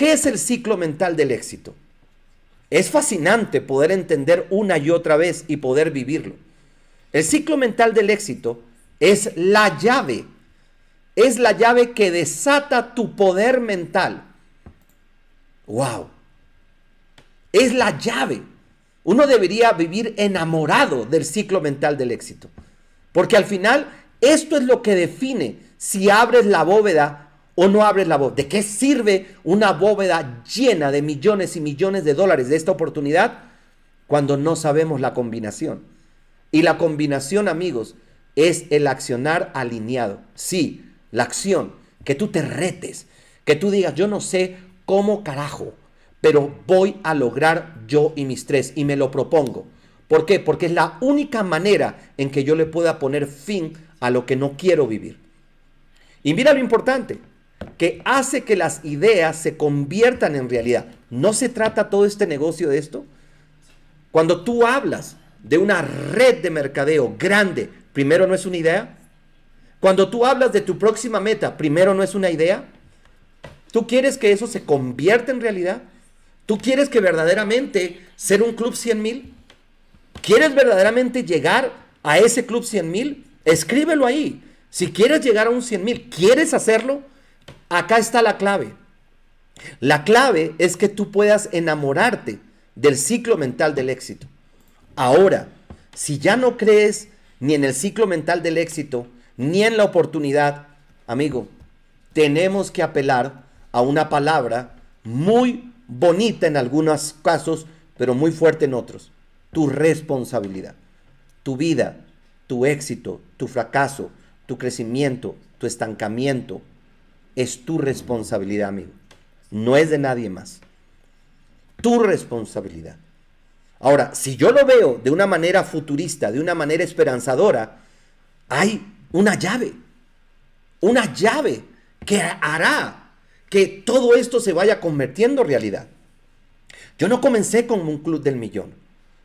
¿Qué es el ciclo mental del éxito? Es fascinante poder entender una y otra vez y poder vivirlo. El ciclo mental del éxito es la llave, es la llave que desata tu poder mental. ¡Wow! Es la llave. Uno debería vivir enamorado del ciclo mental del éxito. Porque al final, esto es lo que define si abres la bóveda o no abres la voz. ¿De qué sirve una bóveda llena de millones y millones de dólares de esta oportunidad cuando no sabemos la combinación? Y la combinación, amigos, es el accionar alineado. Sí, la acción, que tú te retes, que tú digas, yo no sé cómo carajo, pero voy a lograr yo y mis tres y me lo propongo. ¿Por qué? Porque es la única manera en que yo le pueda poner fin a lo que no quiero vivir. Y mira lo importante, que hace que las ideas se conviertan en realidad. ¿No se trata todo este negocio de esto? Cuando tú hablas de una red de mercadeo grande, primero no es una idea. Cuando tú hablas de tu próxima meta, primero no es una idea. ¿Tú quieres que eso se convierta en realidad? ¿Tú quieres que verdaderamente ser un club 100 mil? ¿Quieres verdaderamente llegar a ese club 100 mil? Escríbelo ahí. Si quieres llegar a un 100 mil, ¿quieres hacerlo? Acá está la clave. La clave es que tú puedas enamorarte del ciclo mental del éxito. Ahora, si ya no crees ni en el ciclo mental del éxito, ni en la oportunidad, amigo, tenemos que apelar a una palabra muy bonita en algunos casos, pero muy fuerte en otros. Tu responsabilidad, tu vida, tu éxito, tu fracaso, tu crecimiento, tu estancamiento, es tu responsabilidad, amigo. No es de nadie más. Tu responsabilidad. Ahora, si yo lo veo de una manera futurista, de una manera esperanzadora, hay una llave. Una llave que hará que todo esto se vaya convirtiendo en realidad. Yo no comencé con un club del millón.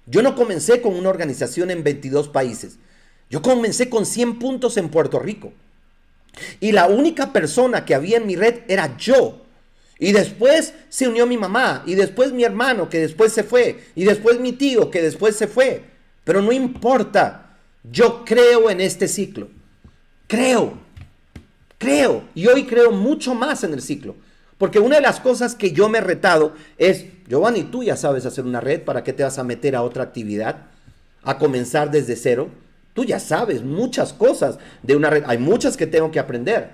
Yo no comencé con una organización en 22 países. Yo comencé con 100 puntos en Puerto Rico. Y la única persona que había en mi red era yo. Y después se unió mi mamá, y después mi hermano, que después se fue, y después mi tío, que después se fue. Pero no importa, yo creo en este ciclo. Creo, creo, y hoy creo mucho más en el ciclo. Porque una de las cosas que yo me he retado es, Giovanni, tú ya sabes hacer una red, ¿para qué te vas a meter a otra actividad? A comenzar desde cero. Tú ya sabes muchas cosas de una red. Hay muchas que tengo que aprender.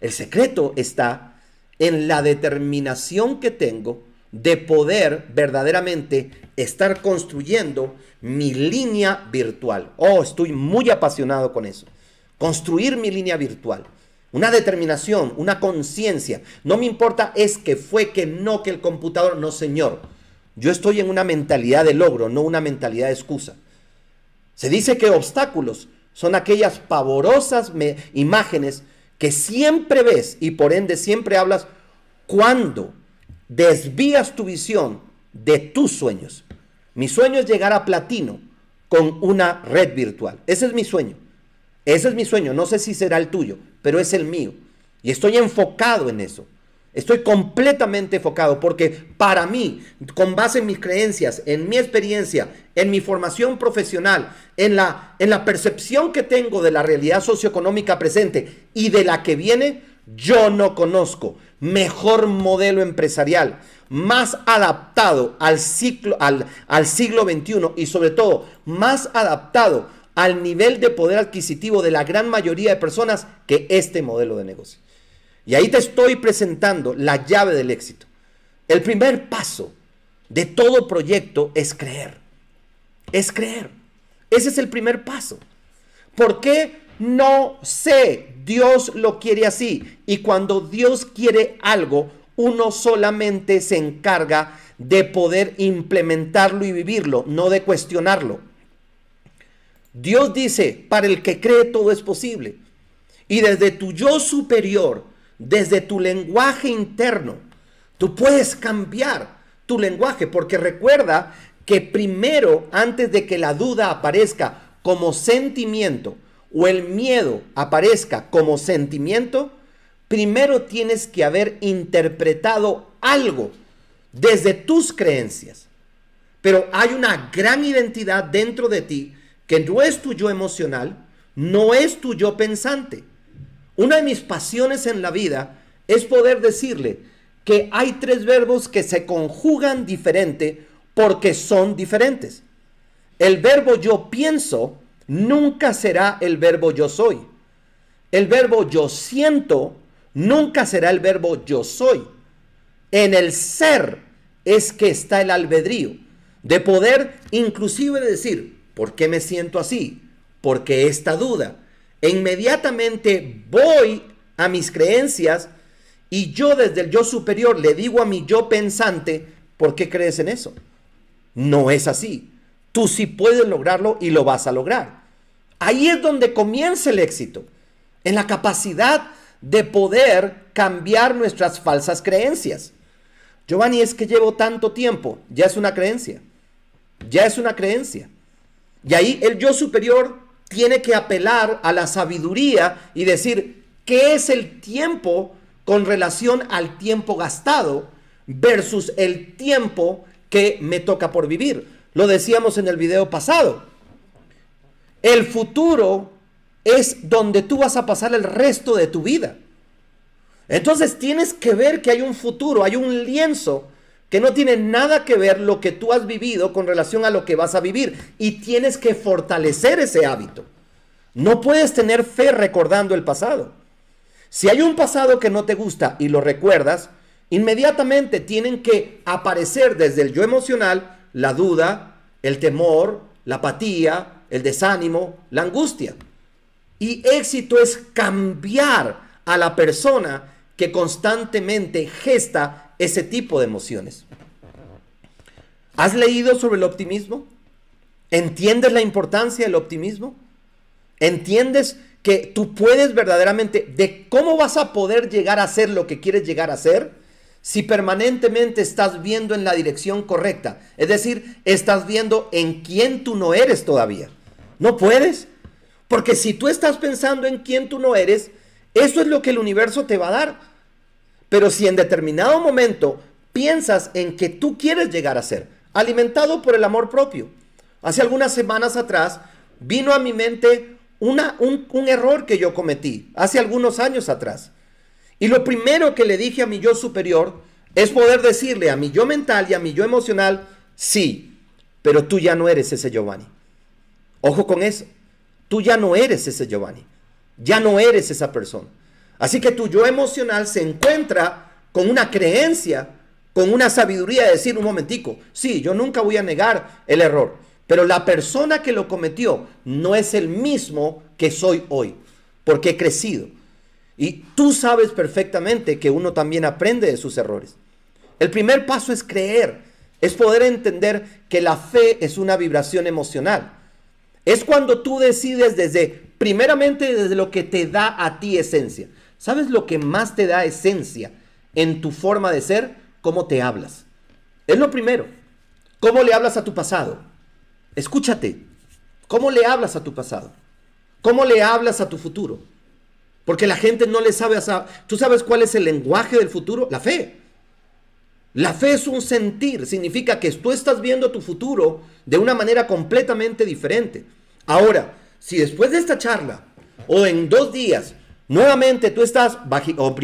El secreto está en la determinación que tengo de poder verdaderamente estar construyendo mi línea virtual. Oh, estoy muy apasionado con eso. Construir mi línea virtual. Una determinación, una conciencia. No me importa es que fue, que no, que el computador. No, señor. Yo estoy en una mentalidad de logro, no una mentalidad de excusa. Se dice que obstáculos son aquellas pavorosas imágenes que siempre ves y por ende siempre hablas cuando desvías tu visión de tus sueños. Mi sueño es llegar a platino con una red virtual. Ese es mi sueño. Ese es mi sueño. No sé si será el tuyo, pero es el mío. Y estoy enfocado en eso. Estoy completamente enfocado porque para mí, con base en mis creencias, en mi experiencia, en mi formación profesional, en la, en la percepción que tengo de la realidad socioeconómica presente y de la que viene, yo no conozco mejor modelo empresarial, más adaptado al, ciclo, al, al siglo XXI y sobre todo más adaptado al nivel de poder adquisitivo de la gran mayoría de personas que este modelo de negocio. Y ahí te estoy presentando la llave del éxito. El primer paso de todo proyecto es creer. Es creer. Ese es el primer paso. ¿Por qué? No sé. Dios lo quiere así. Y cuando Dios quiere algo, uno solamente se encarga de poder implementarlo y vivirlo, no de cuestionarlo. Dios dice, para el que cree todo es posible. Y desde tu yo superior, desde tu lenguaje interno. Tú puedes cambiar tu lenguaje porque recuerda que primero, antes de que la duda aparezca como sentimiento o el miedo aparezca como sentimiento, primero tienes que haber interpretado algo desde tus creencias. Pero hay una gran identidad dentro de ti que no es tu yo emocional, no es tu yo pensante una de mis pasiones en la vida es poder decirle que hay tres verbos que se conjugan diferente porque son diferentes. El verbo yo pienso nunca será el verbo yo soy. El verbo yo siento nunca será el verbo yo soy. En el ser es que está el albedrío de poder inclusive decir, ¿por qué me siento así? Porque esta duda? E inmediatamente voy a mis creencias y yo desde el yo superior le digo a mi yo pensante, ¿por qué crees en eso? No es así. Tú sí puedes lograrlo y lo vas a lograr. Ahí es donde comienza el éxito, en la capacidad de poder cambiar nuestras falsas creencias. Giovanni, es que llevo tanto tiempo, ya es una creencia, ya es una creencia. Y ahí el yo superior tiene que apelar a la sabiduría y decir qué es el tiempo con relación al tiempo gastado versus el tiempo que me toca por vivir. Lo decíamos en el video pasado. El futuro es donde tú vas a pasar el resto de tu vida. Entonces tienes que ver que hay un futuro, hay un lienzo que no tiene nada que ver lo que tú has vivido con relación a lo que vas a vivir y tienes que fortalecer ese hábito. No puedes tener fe recordando el pasado. Si hay un pasado que no te gusta y lo recuerdas, inmediatamente tienen que aparecer desde el yo emocional la duda, el temor, la apatía, el desánimo, la angustia. Y éxito es cambiar a la persona que constantemente gesta ese tipo de emociones. ¿Has leído sobre el optimismo? ¿Entiendes la importancia del optimismo? ¿Entiendes que tú puedes verdaderamente, de cómo vas a poder llegar a ser lo que quieres llegar a ser? Si permanentemente estás viendo en la dirección correcta, es decir, estás viendo en quién tú no eres todavía. No puedes, porque si tú estás pensando en quién tú no eres, eso es lo que el universo te va a dar. Pero si en determinado momento piensas en que tú quieres llegar a ser, alimentado por el amor propio. Hace algunas semanas atrás vino a mi mente un error que yo cometí, hace algunos años atrás. Y lo primero que le dije a mi yo superior es poder decirle a mi yo mental y a mi yo emocional, sí, pero tú ya no eres ese Giovanni. Ojo con eso, tú ya no eres ese Giovanni, ya no eres esa persona. Así que tu yo emocional se encuentra con una creencia, con una sabiduría de decir un momentico, sí, yo nunca voy a negar el error, pero la persona que lo cometió no es el mismo que soy hoy, porque he crecido. Y tú sabes perfectamente que uno también aprende de sus errores. El primer paso es creer, es poder entender que la fe es una vibración emocional. Es cuando tú decides desde, primeramente desde lo que te da a ti esencia. ¿Sabes lo que más te da esencia en tu forma de ser? Cómo te hablas. Es lo primero. ¿Cómo le hablas a tu pasado? Escúchate. ¿Cómo le hablas a tu pasado? ¿Cómo le hablas a tu futuro? Porque la gente no le sabe... A... ¿Tú sabes cuál es el lenguaje del futuro? La fe. La fe es un sentir, significa que tú estás viendo tu futuro de una manera completamente diferente. Ahora, si después de esta charla o en dos días Nuevamente tú estás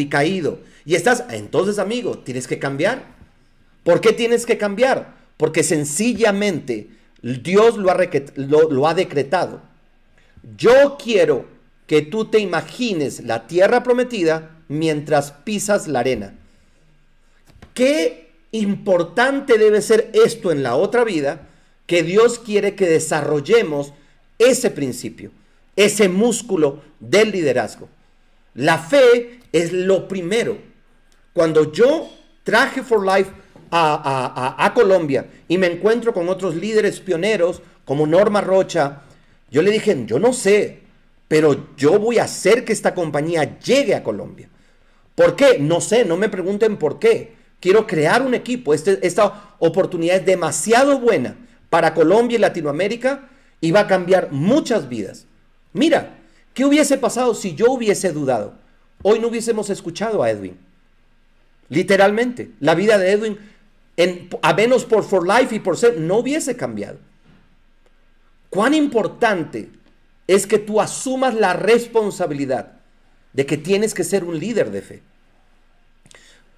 caído y estás, entonces amigo, tienes que cambiar. ¿Por qué tienes que cambiar? Porque sencillamente Dios lo ha, lo ha decretado. Yo quiero que tú te imagines la tierra prometida mientras pisas la arena. Qué importante debe ser esto en la otra vida que Dios quiere que desarrollemos ese principio, ese músculo del liderazgo. La fe es lo primero. Cuando yo traje For Life a, Colombia y me encuentro con otros líderes pioneros como Norma Rocha, yo le dije, yo no sé, pero yo voy a hacer que esta compañía llegue a Colombia. ¿Por qué? No sé, no me pregunten por qué. Quiero crear un equipo. Este, esta oportunidad es demasiado buena para Colombia y Latinoamérica y va a cambiar muchas vidas. Mira, ¿Qué hubiese pasado si yo hubiese dudado? Hoy no hubiésemos escuchado a Edwin. Literalmente, la vida de Edwin, a menos por For Life y por Ser, no hubiese cambiado. ¿Cuán importante es que tú asumas la responsabilidad de que tienes que ser un líder de fe?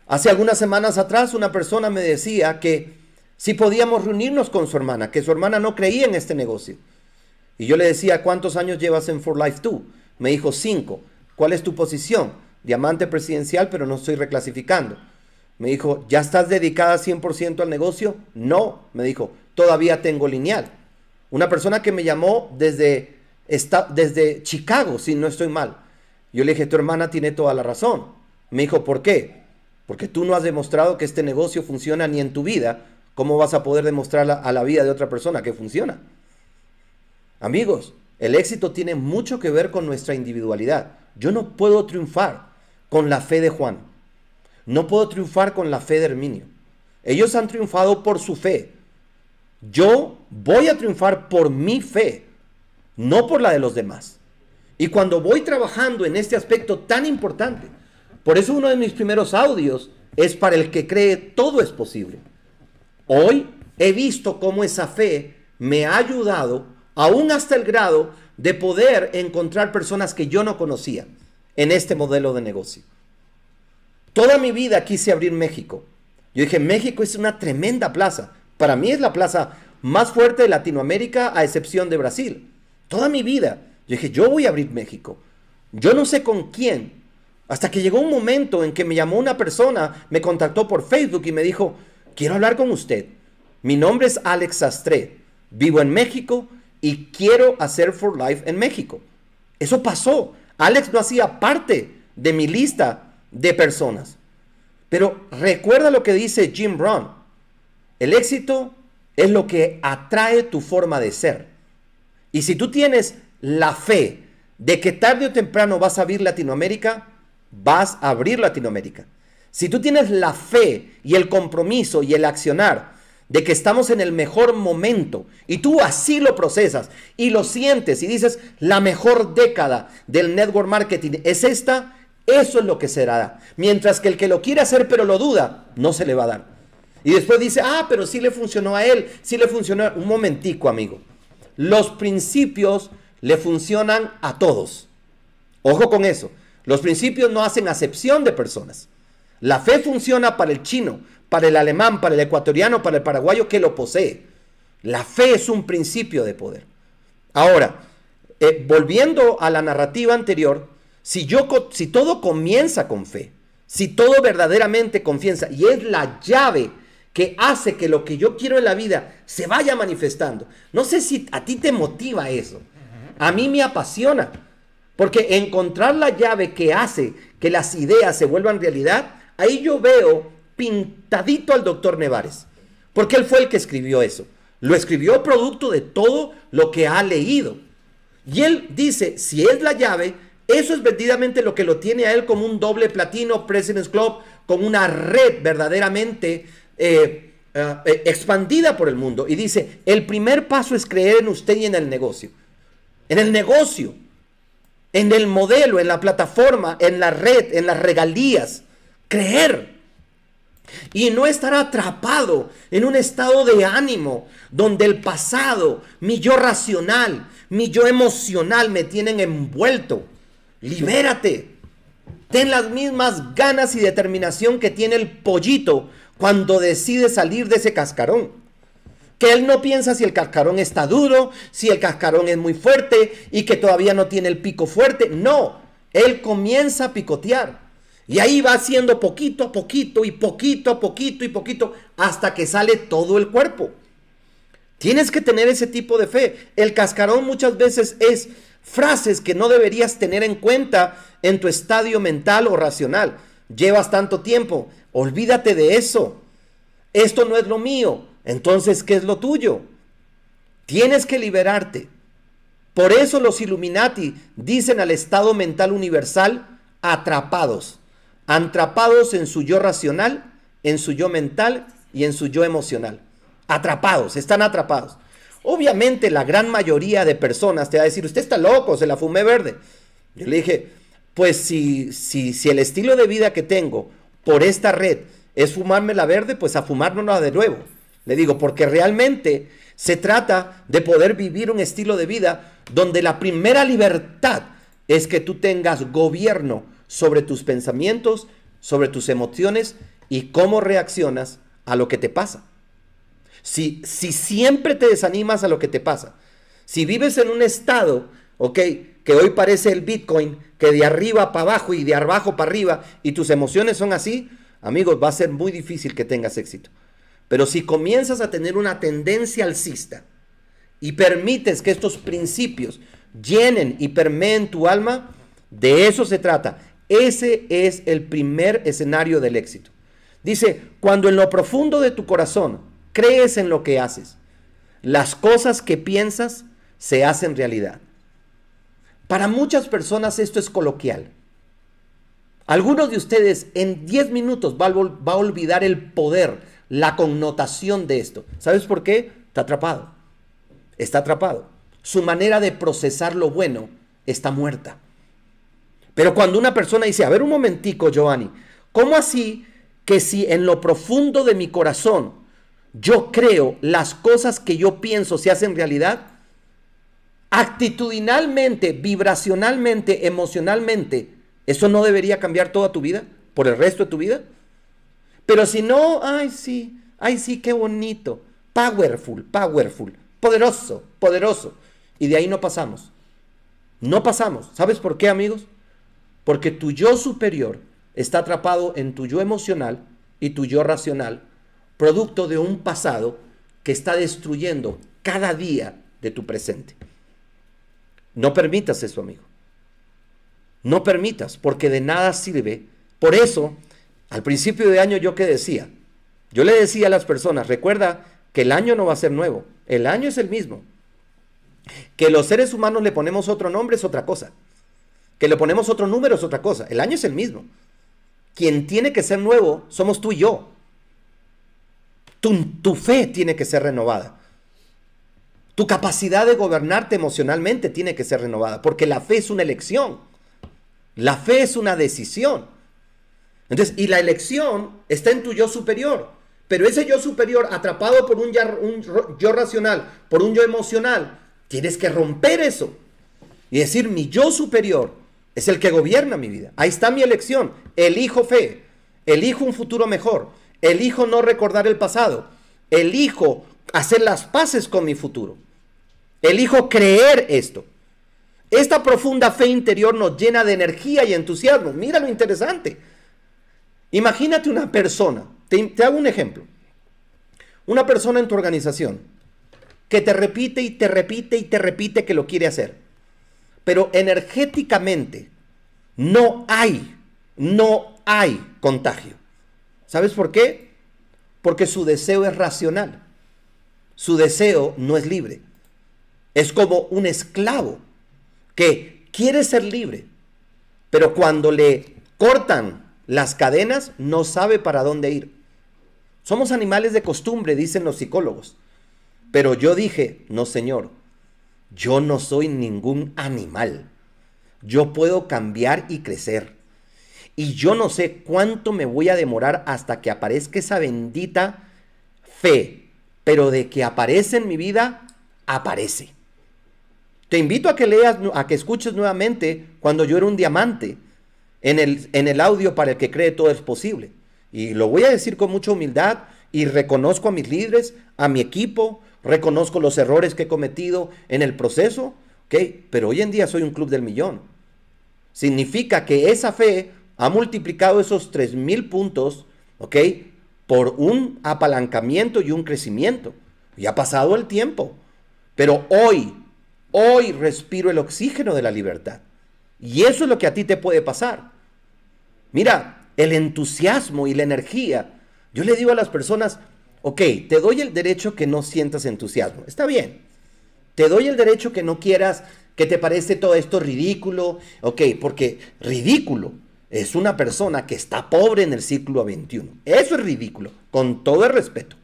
Hace algunas semanas atrás una persona me decía que si podíamos reunirnos con su hermana, que su hermana no creía en este negocio y yo le decía, ¿cuántos años llevas en For Life 2? Me dijo, cinco. ¿Cuál es tu posición? Diamante presidencial, pero no estoy reclasificando. Me dijo, ¿ya estás dedicada 100% al negocio? No, me dijo, todavía tengo lineal. Una persona que me llamó desde, está desde Chicago, si no estoy mal. Yo le dije, tu hermana tiene toda la razón. Me dijo, ¿por qué? Porque tú no has demostrado que este negocio funciona ni en tu vida. ¿Cómo vas a poder demostrar a la vida de otra persona que funciona? Amigos, el éxito tiene mucho que ver con nuestra individualidad. Yo no puedo triunfar con la fe de Juan. No puedo triunfar con la fe de Herminio. Ellos han triunfado por su fe. Yo voy a triunfar por mi fe, no por la de los demás. Y cuando voy trabajando en este aspecto tan importante, por eso uno de mis primeros audios es para el que cree todo es posible. Hoy he visto cómo esa fe me ha ayudado aún hasta el grado de poder encontrar personas que yo no conocía en este modelo de negocio. Toda mi vida quise abrir México. Yo dije, México es una tremenda plaza. Para mí es la plaza más fuerte de Latinoamérica a excepción de Brasil. Toda mi vida. Yo dije, yo voy a abrir México. Yo no sé con quién. Hasta que llegó un momento en que me llamó una persona, me contactó por Facebook y me dijo, quiero hablar con usted. Mi nombre es Alex Sastre. Vivo en México y quiero hacer For Life en México. Eso pasó. Alex no hacía parte de mi lista de personas. Pero recuerda lo que dice Jim Brown. El éxito es lo que atrae tu forma de ser. Y si tú tienes la fe de que tarde o temprano vas a abrir Latinoamérica, vas a abrir Latinoamérica. Si tú tienes la fe y el compromiso y el accionar de que estamos en el mejor momento y tú así lo procesas y lo sientes y dices, la mejor década del network marketing es esta, eso es lo que será. Mientras que el que lo quiere hacer pero lo duda, no se le va a dar. Y después dice, ah, pero sí le funcionó a él, sí le funcionó. Un momentico, amigo. Los principios le funcionan a todos. Ojo con eso. Los principios no hacen acepción de personas. La fe funciona para el chino, para el alemán, para el ecuatoriano, para el paraguayo que lo posee. La fe es un principio de poder. Ahora, eh, volviendo a la narrativa anterior, si, yo, si todo comienza con fe, si todo verdaderamente confianza, y es la llave que hace que lo que yo quiero en la vida se vaya manifestando. No sé si a ti te motiva eso. A mí me apasiona. Porque encontrar la llave que hace que las ideas se vuelvan realidad, ahí yo veo pintadito al doctor Nevares, porque él fue el que escribió eso. Lo escribió producto de todo lo que ha leído. Y él dice, si es la llave, eso es verdaderamente lo que lo tiene a él como un doble platino President's Club, con una red verdaderamente eh, eh, eh, expandida por el mundo. Y dice, el primer paso es creer en usted y en el negocio. En el negocio, en el modelo, en la plataforma, en la red, en las regalías. Creer. Y no estar atrapado en un estado de ánimo donde el pasado, mi yo racional, mi yo emocional me tienen envuelto. Libérate. Ten las mismas ganas y determinación que tiene el pollito cuando decide salir de ese cascarón. Que él no piensa si el cascarón está duro, si el cascarón es muy fuerte y que todavía no tiene el pico fuerte. No, él comienza a picotear. Y ahí va haciendo poquito a poquito y poquito a poquito y poquito hasta que sale todo el cuerpo. Tienes que tener ese tipo de fe. El cascarón muchas veces es frases que no deberías tener en cuenta en tu estadio mental o racional. Llevas tanto tiempo, olvídate de eso. Esto no es lo mío, entonces, ¿qué es lo tuyo? Tienes que liberarte. Por eso los Illuminati dicen al estado mental universal atrapados atrapados en su yo racional, en su yo mental y en su yo emocional. Atrapados, están atrapados. Obviamente la gran mayoría de personas te va a decir, usted está loco, se la fumé verde. Yo le dije, pues si, si, si el estilo de vida que tengo por esta red es fumarme la verde, pues a fumárnosla de nuevo. Le digo, porque realmente se trata de poder vivir un estilo de vida donde la primera libertad es que tú tengas gobierno sobre tus pensamientos, sobre tus emociones y cómo reaccionas a lo que te pasa. Si, si siempre te desanimas a lo que te pasa, si vives en un estado, ok, que hoy parece el Bitcoin, que de arriba para abajo y de abajo para arriba, y tus emociones son así, amigos, va a ser muy difícil que tengas éxito. Pero si comienzas a tener una tendencia alcista y permites que estos principios llenen y permeen tu alma, de eso se trata. Ese es el primer escenario del éxito. Dice, cuando en lo profundo de tu corazón crees en lo que haces, las cosas que piensas se hacen realidad. Para muchas personas esto es coloquial. Algunos de ustedes en 10 minutos va a, va a, olvidar el poder, la connotación de esto. ¿Sabes por qué? Está atrapado. Está atrapado. Su manera de procesar lo bueno está muerta. Pero cuando una persona dice, a ver un momentico, Giovanni, ¿cómo así que si en lo profundo de mi corazón yo creo las cosas que yo pienso se hacen realidad? Actitudinalmente, vibracionalmente, emocionalmente, ¿eso no debería cambiar toda tu vida? ¿Por el resto de tu vida? Pero si no, ay sí, ay sí, qué bonito, powerful, powerful, poderoso, poderoso. Y de ahí no pasamos. No pasamos. ¿Sabes por qué, amigos? Porque tu yo superior está atrapado en tu yo emocional y tu yo racional, producto de un pasado que está destruyendo cada día de tu presente. No permitas eso, amigo. No permitas, porque de nada sirve. Por eso, al principio de año yo que decía, yo le decía a las personas, recuerda que el año no va a ser nuevo, el año es el mismo. Que los seres humanos le ponemos otro nombre es otra cosa. Que le ponemos otro número es otra cosa. El año es el mismo. Quien tiene que ser nuevo somos tú y yo. Tu, tu fe tiene que ser renovada. Tu capacidad de gobernarte emocionalmente tiene que ser renovada, porque la fe es una elección. La fe es una decisión. Entonces, y la elección está en tu yo superior. Pero ese yo superior, atrapado por un yo racional, por un yo emocional, tienes que romper eso. Y decir, mi yo superior es el que gobierna mi vida. Ahí está mi elección. Elijo fe. Elijo un futuro mejor. Elijo no recordar el pasado. Elijo hacer las paces con mi futuro. Elijo creer esto. Esta profunda fe interior nos llena de energía y entusiasmo. Mira lo interesante. Imagínate una persona. Te, hago un ejemplo. Una persona en tu organización que te repite y te repite y te repite que lo quiere hacer pero energéticamente no hay, no hay contagio. ¿Sabes por qué? Porque su deseo es racional. Su deseo no es libre. Es como un esclavo que quiere ser libre, pero cuando le cortan las cadenas no sabe para dónde ir. Somos animales de costumbre, dicen los psicólogos. Pero yo dije, no señor, yo no soy ningún animal. Yo puedo cambiar y crecer. Y yo no sé cuánto me voy a demorar hasta que aparezca esa bendita fe. Pero de que aparece en mi vida, aparece. Te invito a que leas, a que escuches nuevamente cuando yo era un diamante en el, en el audio para el que cree todo es posible. Y lo voy a decir con mucha humildad y reconozco a mis líderes, a mi equipo, reconozco los errores que he cometido en el proceso, pero hoy en día soy un club del millón. Significa que esa fe ha multiplicado esos 3.000 puntos por un apalancamiento y un crecimiento. Y ha pasado el tiempo. Pero hoy, hoy respiro el oxígeno de la libertad. Y eso es lo que a ti te puede pasar. Mira, el entusiasmo y la energía. Yo le digo a las personas, ok, te doy el derecho que no sientas entusiasmo. Está bien. Te doy el derecho que no quieras, que te parece todo esto ridículo. Ok, porque ridículo es una persona que está pobre en el a XXI. Eso es ridículo, con todo el respeto.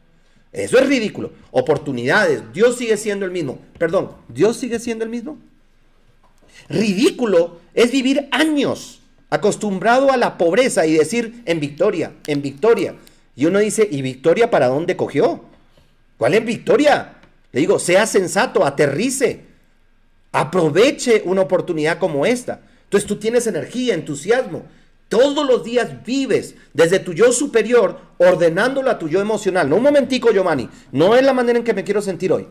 Eso es ridículo. Oportunidades, Dios sigue siendo el mismo. Perdón, Dios sigue siendo el mismo. Ridículo es vivir años acostumbrado a la pobreza y decir en victoria, en victoria, y uno dice, ¿y Victoria para dónde cogió? ¿Cuál es Victoria? Le digo, sea sensato, aterrice, aproveche una oportunidad como esta. Entonces tú tienes energía, entusiasmo. Todos los días vives desde tu yo superior, ordenándolo a tu yo emocional. No un momentico, Giovanni. No es la manera en que me quiero sentir hoy.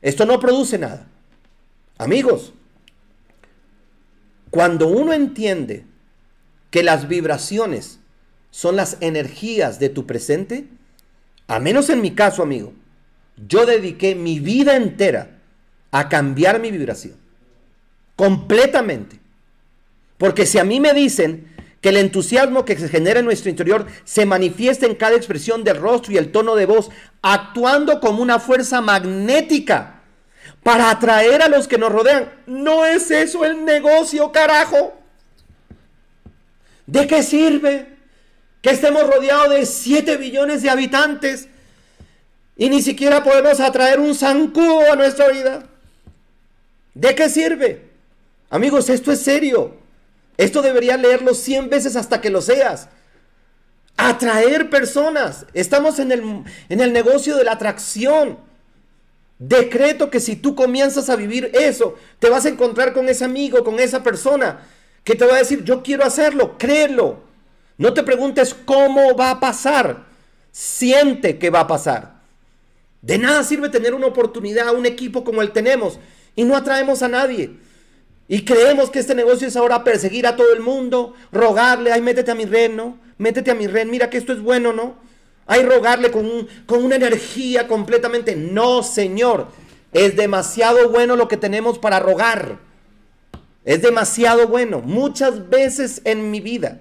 Esto no produce nada. Amigos, cuando uno entiende que las vibraciones son las energías de tu presente, a menos en mi caso, amigo, yo dediqué mi vida entera a cambiar mi vibración. Completamente. Porque si a mí me dicen que el entusiasmo que se genera en nuestro interior se manifiesta en cada expresión del rostro y el tono de voz, actuando como una fuerza magnética para atraer a los que nos rodean. No es eso el negocio, carajo. ¿De qué sirve? que estemos rodeados de 7 billones de habitantes y ni siquiera podemos atraer un zancudo a nuestra vida. ¿De qué sirve? Amigos, esto es serio. Esto debería leerlo 100 veces hasta que lo seas. Atraer personas. Estamos en el, en el negocio de la atracción. Decreto que si tú comienzas a vivir eso, te vas a encontrar con ese amigo, con esa persona, que te va a decir, yo quiero hacerlo, créelo. No te preguntes cómo va a pasar. Siente que va a pasar. De nada sirve tener una oportunidad, un equipo como el tenemos y no atraemos a nadie. Y creemos que este negocio es ahora perseguir a todo el mundo, rogarle, ay, métete a mi reino, Métete a mi reino. mira que esto es bueno, ¿no? Ay, rogarle con, con una energía completamente. No, Señor, es demasiado bueno lo que tenemos para rogar. Es demasiado bueno. Muchas veces en mi vida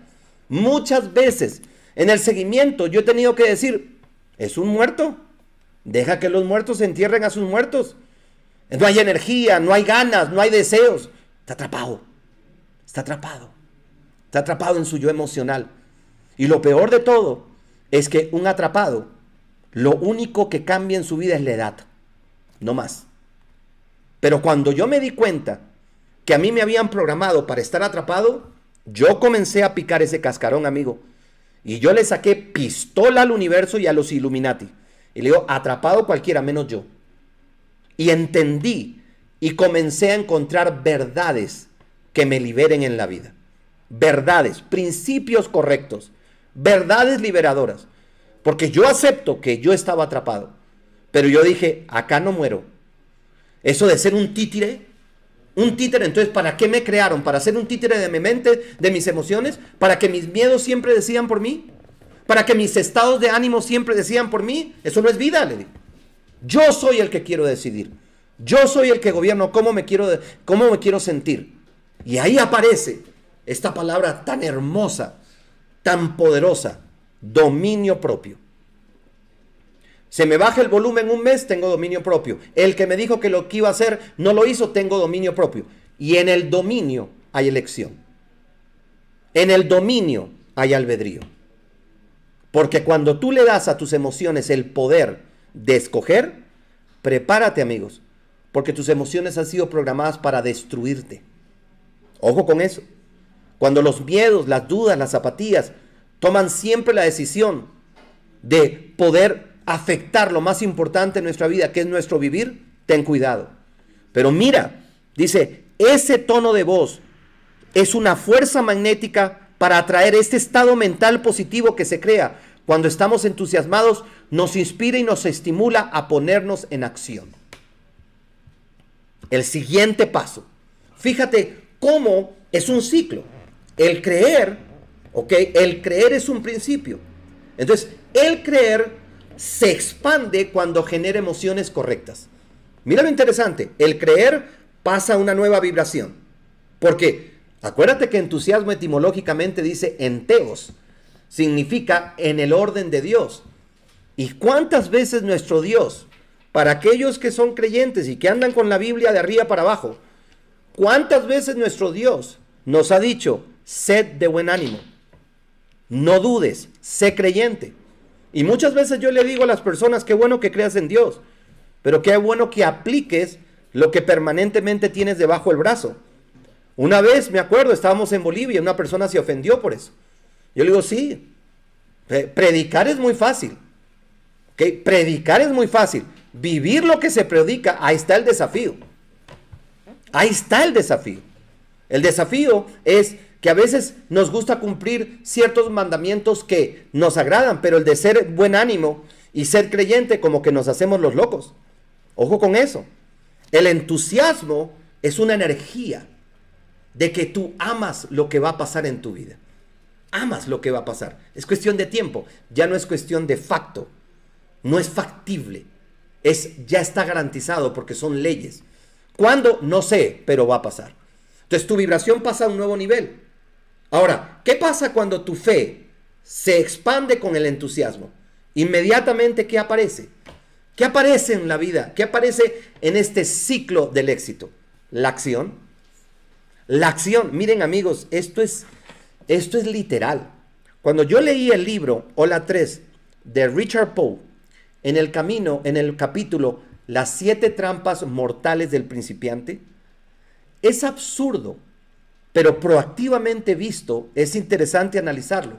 Muchas veces en el seguimiento yo he tenido que decir, es un muerto, deja que los muertos entierren a sus muertos. No hay energía, no hay ganas, no hay deseos. Está atrapado, está atrapado, está atrapado en su yo emocional. Y lo peor de todo es que un atrapado, lo único que cambia en su vida es la edad, no más. Pero cuando yo me di cuenta que a mí me habían programado para estar atrapado, yo comencé a picar ese cascarón, amigo. Y yo le saqué pistola al universo y a los Illuminati. Y le digo, atrapado cualquiera menos yo. Y entendí y comencé a encontrar verdades que me liberen en la vida. Verdades, principios correctos, verdades liberadoras. Porque yo acepto que yo estaba atrapado. Pero yo dije, acá no muero. Eso de ser un títere, un títere. Entonces, ¿para qué me crearon? ¿Para ser un títere de mi mente, de mis emociones? ¿Para que mis miedos siempre decían por mí? ¿Para que mis estados de ánimo siempre decían por mí? Eso no es vida, le digo. Yo soy el que quiero decidir. Yo soy el que gobierno cómo me quiero, cómo me quiero sentir. Y ahí aparece esta palabra tan hermosa, tan poderosa, dominio propio. Se me baja el volumen un mes, tengo dominio propio. El que me dijo que lo que iba a hacer no lo hizo, tengo dominio propio. Y en el dominio hay elección. En el dominio hay albedrío. Porque cuando tú le das a tus emociones el poder de escoger, prepárate amigos, porque tus emociones han sido programadas para destruirte. Ojo con eso. Cuando los miedos, las dudas, las apatías toman siempre la decisión de poder afectar lo más importante en nuestra vida, que es nuestro vivir, ten cuidado. Pero mira, dice, ese tono de voz es una fuerza magnética para atraer este estado mental positivo que se crea cuando estamos entusiasmados, nos inspira y nos estimula a ponernos en acción. El siguiente paso. Fíjate cómo es un ciclo. El creer, ¿ok? El creer es un principio. Entonces, el creer se expande cuando genera emociones correctas. Mira lo interesante, el creer pasa a una nueva vibración. Porque acuérdate que entusiasmo etimológicamente dice enteos, significa en el orden de Dios. ¿Y cuántas veces nuestro Dios, para aquellos que son creyentes y que andan con la Biblia de arriba para abajo, cuántas veces nuestro Dios nos ha dicho, sed de buen ánimo, no dudes, sé creyente? Y muchas veces yo le digo a las personas, qué bueno que creas en Dios, pero qué bueno que apliques lo que permanentemente tienes debajo del brazo. Una vez, me acuerdo, estábamos en Bolivia y una persona se ofendió por eso. Yo le digo, sí, predicar es muy fácil. que Predicar es muy fácil. Vivir lo que se predica, ahí está el desafío. Ahí está el desafío. El desafío es que a veces nos gusta cumplir ciertos mandamientos que nos agradan, pero el de ser buen ánimo y ser creyente como que nos hacemos los locos. Ojo con eso. El entusiasmo es una energía de que tú amas lo que va a pasar en tu vida. Amas lo que va a pasar. Es cuestión de tiempo, ya no es cuestión de facto. No es factible. Es ya está garantizado porque son leyes. ¿Cuándo? No sé, pero va a pasar. Entonces tu vibración pasa a un nuevo nivel. Ahora, ¿qué pasa cuando tu fe se expande con el entusiasmo? Inmediatamente, ¿qué aparece? ¿Qué aparece en la vida? ¿Qué aparece en este ciclo del éxito? La acción. La acción. Miren amigos, esto es, esto es literal. Cuando yo leí el libro Hola 3 de Richard Poe, en el camino, en el capítulo Las siete trampas mortales del principiante, es absurdo pero proactivamente visto, es interesante analizarlo,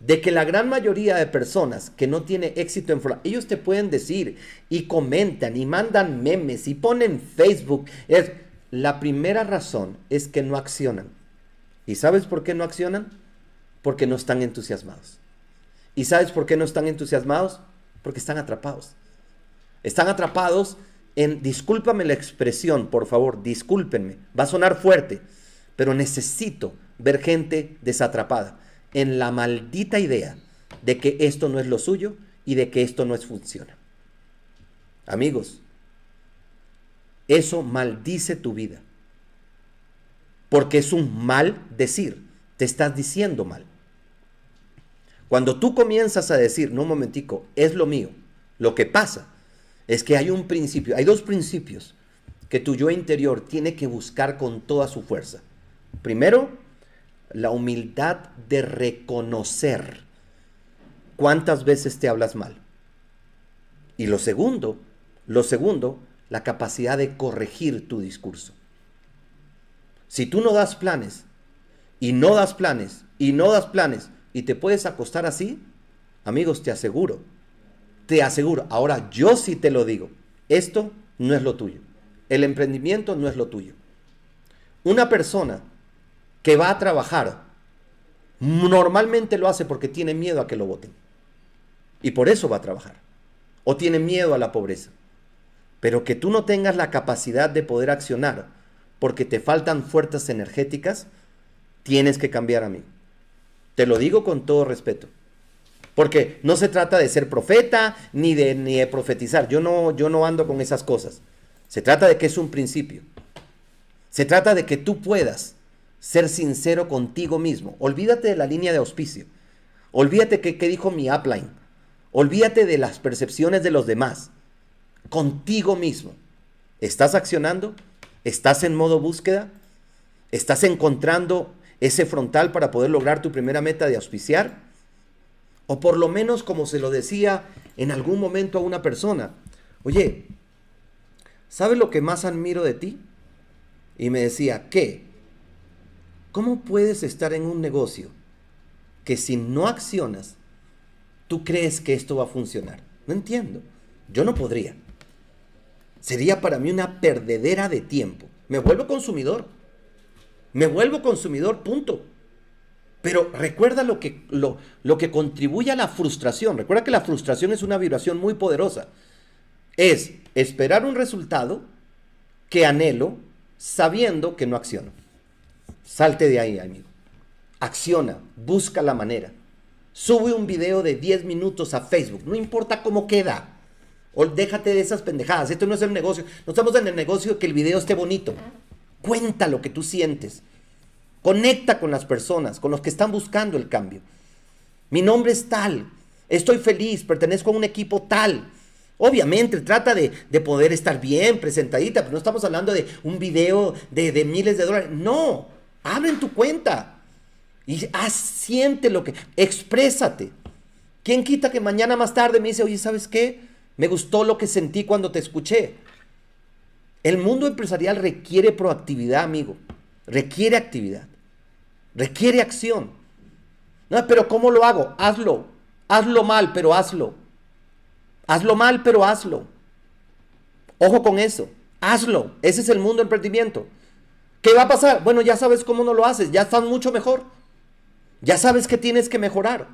de que la gran mayoría de personas que no tiene éxito en ellos te pueden decir y comentan y mandan memes y ponen Facebook. Es, la primera razón es que no accionan. ¿Y sabes por qué no accionan? Porque no están entusiasmados. ¿Y sabes por qué no están entusiasmados? Porque están atrapados. Están atrapados en, discúlpame la expresión, por favor, discúlpenme, va a sonar fuerte pero necesito ver gente desatrapada en la maldita idea de que esto no es lo suyo y de que esto no es funciona. Amigos, eso maldice tu vida. Porque es un mal decir, te estás diciendo mal. Cuando tú comienzas a decir, no un momentico, es lo mío, lo que pasa es que hay un principio, hay dos principios que tu yo interior tiene que buscar con toda su fuerza. Primero, la humildad de reconocer cuántas veces te hablas mal. Y lo segundo, lo segundo, la capacidad de corregir tu discurso. Si tú no das planes y no das planes y no das planes y te puedes acostar así, amigos, te aseguro, te aseguro, ahora yo sí te lo digo, esto no es lo tuyo. El emprendimiento no es lo tuyo. Una persona que va a trabajar, normalmente lo hace porque tiene miedo a que lo voten. Y por eso va a trabajar. O tiene miedo a la pobreza. Pero que tú no tengas la capacidad de poder accionar porque te faltan fuerzas energéticas, tienes que cambiar a mí. Te lo digo con todo respeto. Porque no se trata de ser profeta ni de, profetizar. Yo no, yo no ando con esas cosas. Se trata de que es un principio. Se trata de que tú puedas ser sincero contigo mismo. Olvídate de la línea de auspicio. Olvídate que, qué dijo mi upline. Olvídate de las percepciones de los demás. Contigo mismo. ¿Estás accionando? ¿Estás en modo búsqueda? ¿Estás encontrando ese frontal para poder lograr tu primera meta de auspiciar? O por lo menos como se lo decía en algún momento a una persona, oye, ¿sabes lo que más admiro de ti? Y me decía, ¿qué? ¿Cómo puedes estar en un negocio que si no accionas, tú crees que esto va a funcionar? No entiendo. Yo no podría. Sería para mí una perdedera de tiempo. Me vuelvo consumidor. Me vuelvo consumidor, punto. Pero recuerda lo que, lo, lo que contribuye a la frustración. Recuerda que la frustración es una vibración muy poderosa. Es esperar un resultado que anhelo sabiendo que no acciono. Salte de ahí, amigo. Acciona, busca la manera. Sube un video de 10 minutos a Facebook, no importa cómo queda. O déjate de esas pendejadas. Esto no es el negocio. No estamos en el negocio que el video esté bonito. Cuenta lo que tú sientes. Conecta con las personas, con los que están buscando el cambio. Mi nombre es tal. Estoy feliz, pertenezco a un equipo tal. Obviamente trata de, de poder estar bien presentadita, pero pues no estamos hablando de un video de, de miles de dólares. No, en tu cuenta y ah, siente lo que, exprésate. ¿Quién quita que mañana más tarde me dice, oye, ¿sabes qué? Me gustó lo que sentí cuando te escuché. El mundo empresarial requiere proactividad, amigo. Requiere actividad. Requiere acción. No, pero ¿cómo lo hago? Hazlo. Hazlo mal, pero hazlo. Hazlo mal, pero hazlo. Ojo con eso. Hazlo. Ese es el mundo del emprendimiento. ¿Qué va a pasar? Bueno, ya sabes cómo no lo haces, ya estás mucho mejor. Ya sabes que tienes que mejorar.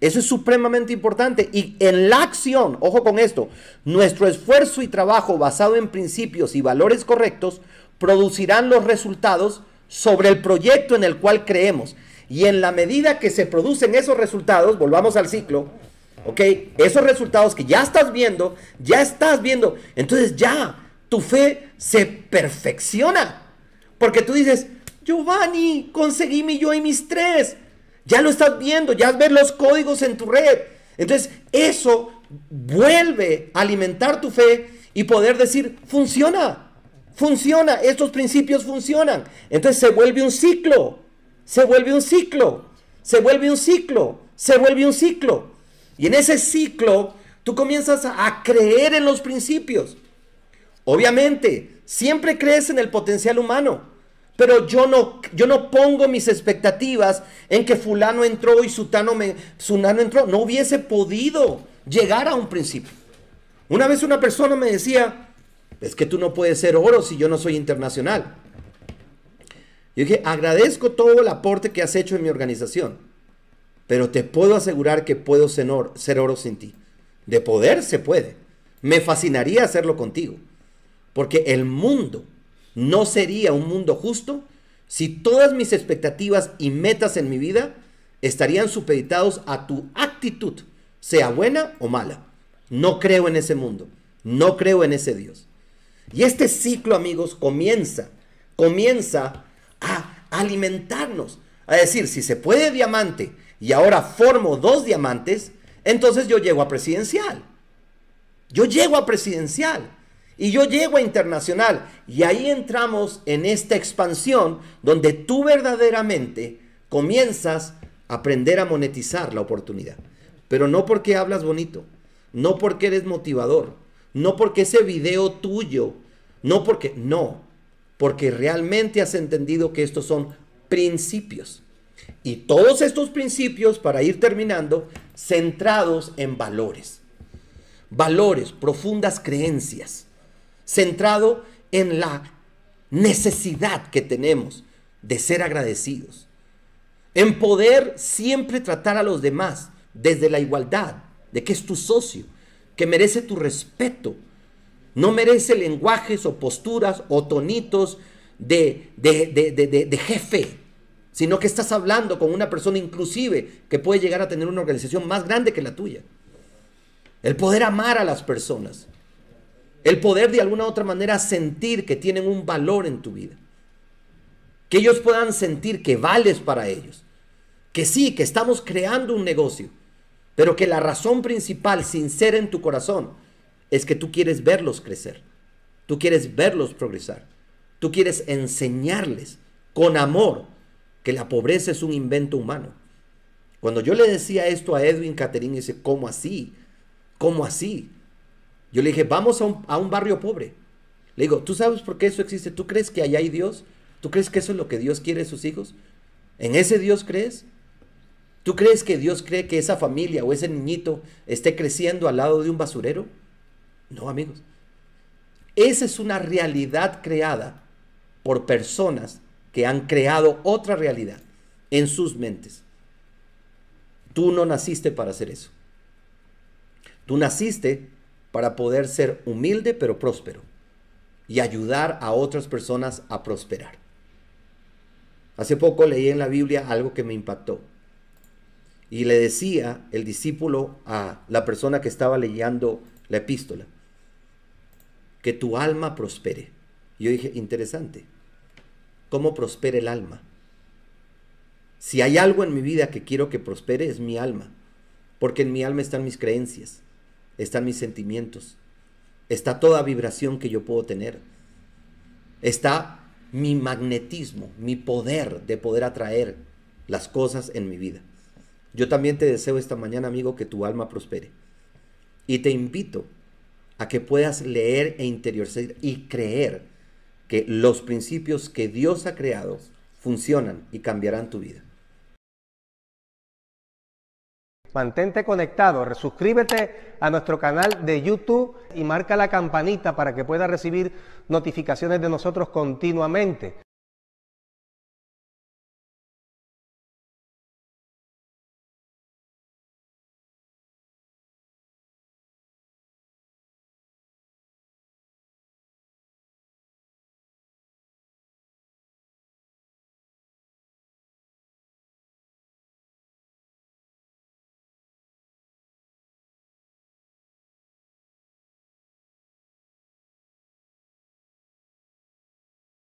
Eso es supremamente importante. Y en la acción, ojo con esto, nuestro esfuerzo y trabajo basado en principios y valores correctos producirán los resultados sobre el proyecto en el cual creemos. Y en la medida que se producen esos resultados, volvamos al ciclo, ¿ok? Esos resultados que ya estás viendo, ya estás viendo, entonces ya tu fe se perfecciona. Porque tú dices, Giovanni, conseguí mi yo y mis tres. Ya lo estás viendo, ya ves los códigos en tu red. Entonces, eso vuelve a alimentar tu fe y poder decir, funciona, funciona, estos principios funcionan. Entonces se vuelve un ciclo, se vuelve un ciclo, se vuelve un ciclo, se vuelve un ciclo. Y en ese ciclo, tú comienzas a creer en los principios. Obviamente, Siempre crees en el potencial humano. Pero yo no, yo no pongo mis expectativas en que fulano entró y sutano me, sunano entró. No hubiese podido llegar a un principio. Una vez una persona me decía, es que tú no puedes ser oro si yo no soy internacional. Yo dije, agradezco todo el aporte que has hecho en mi organización, pero te puedo asegurar que puedo ser oro sin ti. De poder se puede. Me fascinaría hacerlo contigo. Porque el mundo no sería un mundo justo si todas mis expectativas y metas en mi vida estarían supeditados a tu actitud, sea buena o mala. No creo en ese mundo, no creo en ese Dios. Y este ciclo, amigos, comienza, comienza a alimentarnos, a decir, si se puede diamante y ahora formo dos diamantes, entonces yo llego a presidencial. Yo llego a presidencial. Y yo llego a internacional y ahí entramos en esta expansión donde tú verdaderamente comienzas a aprender a monetizar la oportunidad. Pero no porque hablas bonito, no porque eres motivador, no porque ese video tuyo, no porque, no, porque realmente has entendido que estos son principios. Y todos estos principios, para ir terminando, centrados en valores. Valores, profundas creencias centrado en la necesidad que tenemos de ser agradecidos, en poder siempre tratar a los demás desde la igualdad, de que es tu socio, que merece tu respeto, no merece lenguajes o posturas o tonitos de, de, de, de, jefe, sino que estás hablando con una persona inclusive que puede llegar a tener una organización más grande que la tuya. El poder amar a las personas, el poder de alguna u otra manera sentir que tienen un valor en tu vida. Que ellos puedan sentir que vales para ellos. Que sí, que estamos creando un negocio. Pero que la razón principal, sincera en tu corazón, es que tú quieres verlos crecer. Tú quieres verlos progresar. Tú quieres enseñarles con amor que la pobreza es un invento humano. Cuando yo le decía esto a Edwin Caterín, dice, ¿cómo así? ¿Cómo así? Yo le dije, vamos a un, barrio pobre. Le digo, ¿tú sabes por qué eso existe? ¿Tú crees que allá hay Dios? ¿Tú crees que eso es lo que Dios quiere de sus hijos? ¿En ese Dios crees? ¿Tú crees que Dios cree que esa familia o ese niñito esté creciendo al lado de un basurero? No, amigos. Esa es una realidad creada por personas que han creado otra realidad en sus mentes. Tú no naciste para hacer eso. Tú naciste para poder ser humilde pero próspero y ayudar a otras personas a prosperar. Hace poco leí en la Biblia algo que me impactó. Y le decía el discípulo a la persona que estaba leyendo la epístola, que tu alma prospere. Yo dije, interesante, ¿cómo prospere el alma? Si hay algo en mi vida que quiero que prospere es mi alma, porque en mi alma están mis creencias, están mis sentimientos, está toda vibración que yo puedo tener, está mi magnetismo, mi poder de poder atraer las cosas en mi vida. Yo también te deseo esta mañana, amigo, que tu alma prospere. Y te invito a que puedas leer e interiorizar y creer que los principios que Dios ha creado funcionan y cambiarán tu vida. Mantente conectado, suscríbete a nuestro canal de YouTube y marca la campanita para que puedas recibir notificaciones de nosotros continuamente.